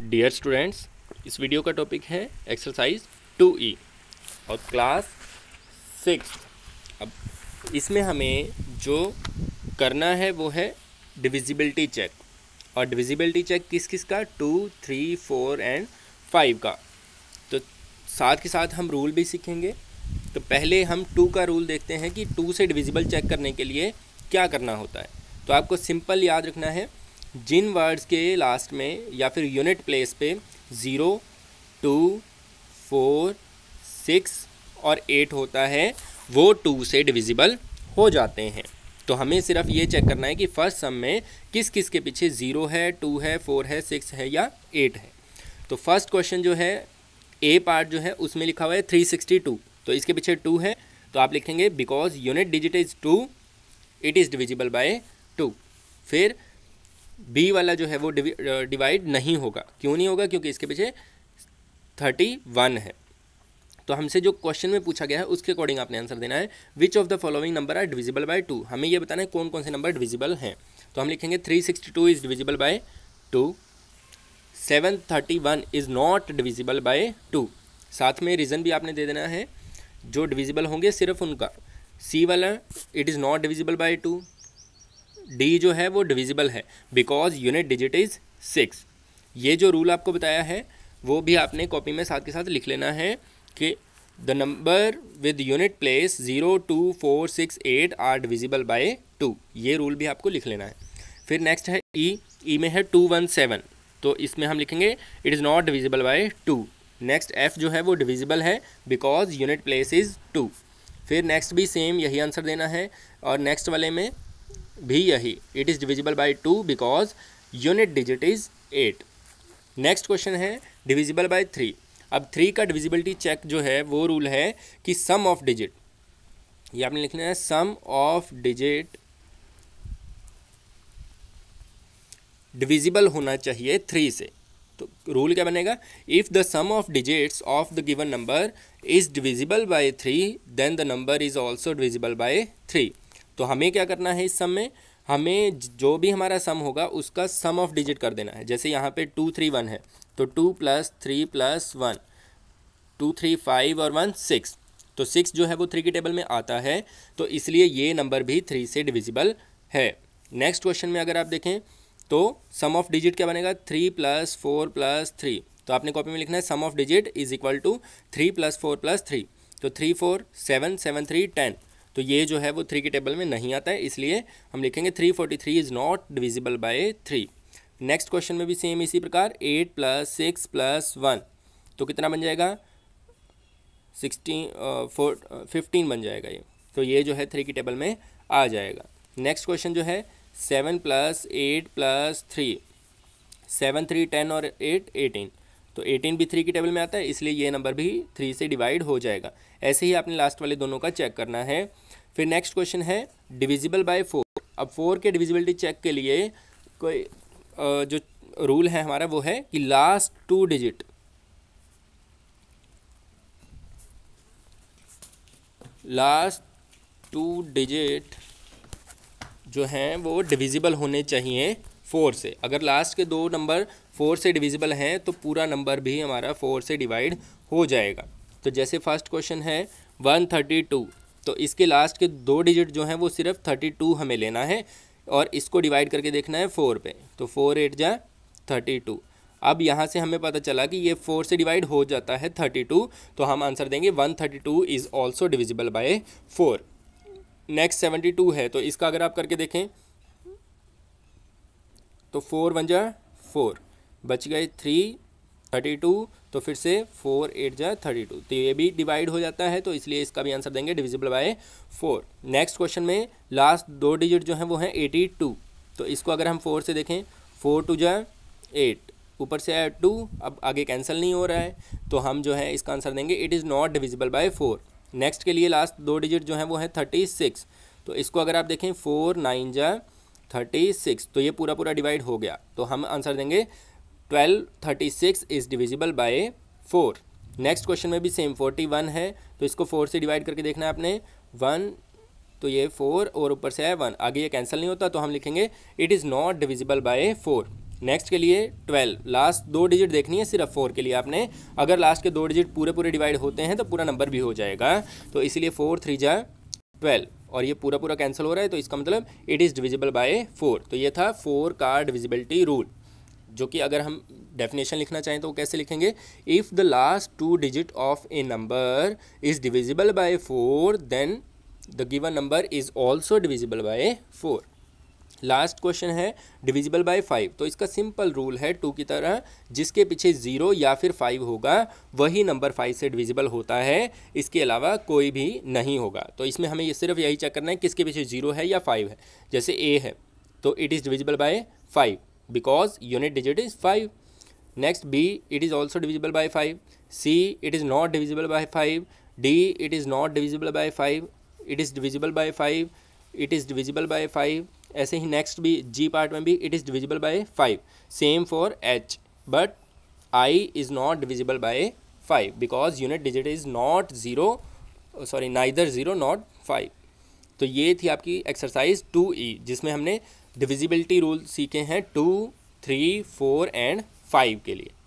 dear students इस video का topic है एक्सरसाइज टू ई और क्लास सिक्स अब इसमें हमें जो करना है वो है डिविजिबिलिटी चेक और डिविजिबिलिटी चेक किस किस का two three four and five का तो साथ के साथ हम रूल भी सीखेंगे तो पहले हम टू का रूल देखते हैं कि टू से डिविजिबल चेक करने के लिए क्या करना होता है तो आपको सिंपल याद रखना है जिन वर्ड्स के लास्ट में या फिर यूनिट प्लेस पे ज़ीरो टू फोर सिक्स और एट होता है वो टू से डिविजिबल हो जाते हैं तो हमें सिर्फ ये चेक करना है कि फर्स्ट सम में किस किस के पीछे ज़ीरो है टू है फोर है सिक्स है या एट है तो फर्स्ट क्वेश्चन जो है ए पार्ट जो है उसमें लिखा हुआ है थ्री सिक्सटी टू तो इसके पीछे टू है तो आप लिखेंगे because unit digit is two it is divisible by two फिर बी वाला जो है वो डिवाइड नहीं होगा क्यों नहीं होगा क्योंकि इसके पीछे थर्टी वन है तो हमसे जो क्वेश्चन में पूछा गया है उसके अकॉर्डिंग आपने आंसर देना है which of the following number are divisible by two हमें ये बताना है कौन कौन से नंबर डिविजिबल हैं तो हम लिखेंगे three sixty two is divisible by two seven thirty one is not divisible by two साथ में रीज़न भी आपने दे देना है जो डिविजिबल होंगे सिर्फ उनका सी वाला it is not divisible by two D जो है वो डिविजिबल है because unit digit is six ये जो रूल आपको बताया है वो भी आपने कॉपी में साथ के साथ लिख लेना है कि the number with unit place zero two four six eight are divisible by two ये रूल भी आपको लिख लेना है फिर नेक्स्ट है ई e, ई e में है टू वन सेवन तो इसमें हम लिखेंगे it is not divisible by two next F जो है वो डिविजिबल है because unit place is two फिर नेक्स्ट भी सेम यही आंसर देना है और नेक्स्ट वाले में भी यही it is divisible by two because unit digit is eight next question है डिविजिबल बाई थ्री अब थ्री का डिविजिबिलिटी चेक जो है वो रूल है कि सम ऑफ डिजिट ये आपने लिखना है सम ऑफ डिजिट डिविजिबल होना चाहिए थ्री से तो रूल क्या बनेगा if the sum of digits of the given number is divisible by three then the number is also divisible by three तो हमें क्या करना है इस सम में हमें जो भी हमारा सम होगा उसका सम ऑफ डिजिट कर देना है जैसे यहाँ पे टू थ्री वन है तो two plus three plus one two three five और वन सिक्स तो सिक्स जो है वो थ्री के टेबल में आता है तो इसलिए ये नंबर भी थ्री से डिविजिबल है नेक्स्ट क्वेश्चन में अगर आप देखें तो सम ऑफ डिजिट क्या बनेगा three plus four plus three तो आपने कॉपी में लिखना है sum of digit is equal to three plus four plus three तो three four seven seven three ten तो ये जो है वो थ्री के टेबल में नहीं आता है इसलिए हम लिखेंगे three forty three is not divisible by three next question में भी सेम इसी प्रकार eight plus six plus one तो कितना बन जाएगा सिक्सटीन फोर फिफ्टीन बन जाएगा ये तो ये जो है थ्री के टेबल में आ जाएगा नेक्स्ट क्वेश्चन जो है seven plus eight plus three seven three ten और एट एटीन तो एटीन भी थ्री की टेबल में आता है इसलिए ये नंबर भी थ्री से डिवाइड हो जाएगा ऐसे ही आपने लास्ट वाले दोनों का चेक करना है फिर नेक्स्ट क्वेश्चन है डिविजिबल बाय फोर अब फोर के डिविजिबिलिटी चेक के लिए कोई जो रूल है हमारा वो है कि last two digit last two digit जो हैं वो डिविजिबल होने चाहिए फोर से अगर लास्ट के दो नंबर फोर से डिविजिबल हैं तो पूरा नंबर भी हमारा फोर से डिवाइड हो जाएगा तो जैसे फर्स्ट क्वेश्चन है वन थर्टी टू तो इसके लास्ट के दो डिजिट जो हैं वो सिर्फ थर्टी टू हमें लेना है और इसको डिवाइड करके देखना है फोर पे तो फोर एट जा थर्टी टू अब यहाँ से हमें पता चला कि ये फोर से डिवाइड हो जाता है थर्टी टू तो हम आंसर देंगे one thirty two is also divisible by four next seventy two है तो इसका अगर आप करके देखें तो फोर वन जा फोर बच गए थ्री थर्टी टू तो फिर से फोर एट जा थर्टी टू तो ये भी डिवाइड हो जाता है तो इसलिए इसका भी आंसर देंगे divisible by four next question में लास्ट दो डिजिट जो हैं वो हैं एटी टू तो इसको अगर हम फोर से देखें फोर टू जा एट ऊपर से आया टू अब आगे कैंसिल नहीं हो रहा है तो हम जो है इसका आंसर देंगे it is not divisible by four next के लिए लास्ट दो डिजिट जो हैं वो हैं थर्टी सिक्स तो इसको अगर आप देखें फोर नाइन जा थर्टी सिक्स तो ये पूरा पूरा डिवाइड हो गया तो हम आंसर देंगे twelve thirty six is divisible by four next question में भी सेम फोर्टी वन है तो इसको फोर से डिवाइड करके देखना है आपने वन तो ये फोर और ऊपर से है वन आगे ये कैंसिल नहीं होता तो हम लिखेंगे it is not divisible by four next के लिए ट्वेल्व लास्ट दो डिजिट देखनी है सिर्फ फोर के लिए आपने अगर लास्ट के दो डिजिट पूरे पूरे डिवाइड होते हैं तो पूरा नंबर भी हो जाएगा तो इसीलिए फोर थ्री जा ट्वेल्व और ये पूरा पूरा कैंसिल हो रहा है तो इसका मतलब it is divisible by four तो ये था फोर का डिविजिबिलिटी रूल जो कि अगर हम डेफिनेशन लिखना चाहें तो वो कैसे लिखेंगे if the last two digit of a number is divisible by four then the given number is also divisible by four last question है डिविजिबल बाय फाइव तो इसका सिंपल रूल है टू की तरह जिसके पीछे ज़ीरो या फिर फाइव होगा वही नंबर फाइव से डिविजिबल होता है इसके अलावा कोई भी नहीं होगा तो इसमें हमें ये सिर्फ यही चेक करना है किसके पीछे ज़ीरो है या फाइव है जैसे ए है तो it is divisible by five because unit digit is five next B it is also divisible by five C it is not divisible by five D it is not divisible by five it is divisible by five it is divisible by five ऐसे ही next भी G part में भी it is divisible by five same for H but I is not divisible by five because unit digit is not zero sorry neither zero not five तो ये थी आपकी exercise two ई जिसमें हमने divisibility rule सीखे हैं two three four and five के लिए